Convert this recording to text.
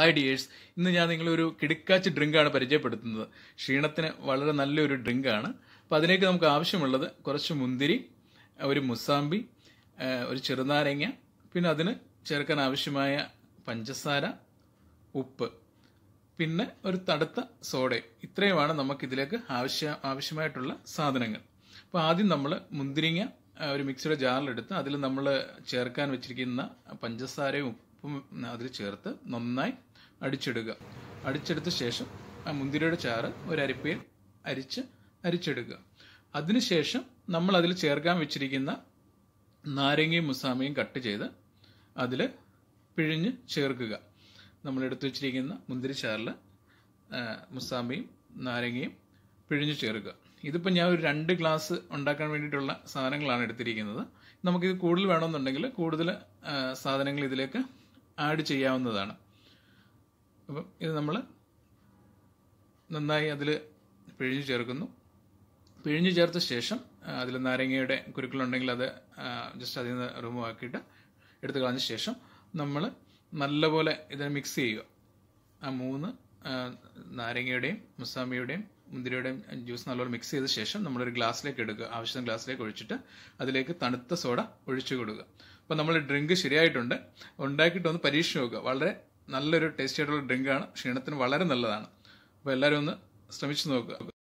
hi dears ഇന്ന് ഞാൻ നിങ്ങളൊരു കിടുക്കാച്ച് ഡ്രിങ്കാണ് പരിചയപ്പെടുത്തുന്നത് ക്ഷീണത്തിന് വളരെ നല്ലൊരു ഡ്രിങ്കാണ് അപ്പോൾ അതിലേക്ക് നമുക്ക് ആവശ്യമുള്ളത് കുറച്ച് മുന്തിരി ഒരു മുസാമ്പി ഒരു ചെറുനാരങ്ങ പിന്നെ അതിന് ചേർക്കാൻ ആവശ്യമായ പഞ്ചസാര ഉപ്പ് പിന്നെ ഒരു തടുത്ത സോഡ ഇത്രയുമാണ് നമുക്കിതിലേക്ക് ആവശ്യ ആവശ്യമായിട്ടുള്ള സാധനങ്ങൾ അപ്പോൾ ആദ്യം നമ്മൾ മുന്തിരിങ്ങ ഒരു മിക്സിയുടെ ജാറിലെടുത്ത് അതിൽ നമ്മൾ ചേർക്കാൻ വെച്ചിരിക്കുന്ന പഞ്ചസാരയും ഉപ്പും അതിൽ ചേർത്ത് നന്നായി അടിച്ചിടുക അടിച്ചെടുത്ത ശേഷം ആ മുന്തിരിയുടെ ചാറ് ഒരു അരിപ്പയിൽ അരിച്ച് അരിച്ചെടുക്കുക അതിനുശേഷം നമ്മൾ അതിൽ ചേർക്കാൻ വെച്ചിരിക്കുന്ന നാരങ്ങയും മുസാമയും കട്ട് ചെയ്ത് അതിൽ പിഴിഞ്ഞ് ചേർക്കുക നമ്മൾ എടുത്തു വെച്ചിരിക്കുന്ന മുന്തിരി ചാറിൽ മുസാമയും നാരങ്ങയും പിഴിഞ്ഞ് ചേർക്കുക ഇതിപ്പോൾ ഞാൻ ഒരു രണ്ട് ഗ്ലാസ് ഉണ്ടാക്കാൻ വേണ്ടിയിട്ടുള്ള സാധനങ്ങളാണ് എടുത്തിരിക്കുന്നത് നമുക്കിത് കൂടുതൽ വേണമെന്നുണ്ടെങ്കിൽ കൂടുതൽ സാധനങ്ങൾ ഇതിലേക്ക് ആഡ് ചെയ്യാവുന്നതാണ് അപ്പം ഇത് നമ്മൾ നന്നായി അതിൽ പിഴിഞ്ഞ് ചേർക്കുന്നു പിഴിഞ്ഞ് ചേർത്ത ശേഷം അതിൽ നാരങ്ങയുടെ കുരുക്കളുണ്ടെങ്കിൽ അത് ജസ്റ്റ് അതിൽ നിന്ന് റിമൂവ് ആക്കിയിട്ട് എടുത്തു കളഞ്ഞ ശേഷം നമ്മൾ നല്ലപോലെ ഇതിനെ മിക്സ് ചെയ്യുക ആ മൂന്ന് നാരങ്ങയുടെയും മുസാമിയുടെയും മുന്തിരിയുടെയും ജ്യൂസ് നല്ലപോലെ മിക്സ് ചെയ്ത ശേഷം നമ്മളൊരു ഗ്ലാസ്സിലേക്ക് എടുക്കുക ആവശ്യത്തിന് ഗ്ലാസ്സിലേക്ക് ഒഴിച്ചിട്ട് അതിലേക്ക് തണുത്ത സോഡ ഒഴിച്ചു കൊടുക്കുക അപ്പോൾ നമ്മൾ ഡ്രിങ്ക് ശരിയായിട്ടുണ്ട് ഉണ്ടാക്കിയിട്ടൊന്ന് പരീക്ഷിച്ച് നോക്കുക വളരെ നല്ലൊരു ടേസ്റ്റി ആയിട്ടുള്ള ഡ്രിങ്കാണ് ക്ഷീണത്തിന് വളരെ നല്ലതാണ് അപ്പോൾ എല്ലാവരും ഒന്ന് ശ്രമിച്ചു നോക്കുക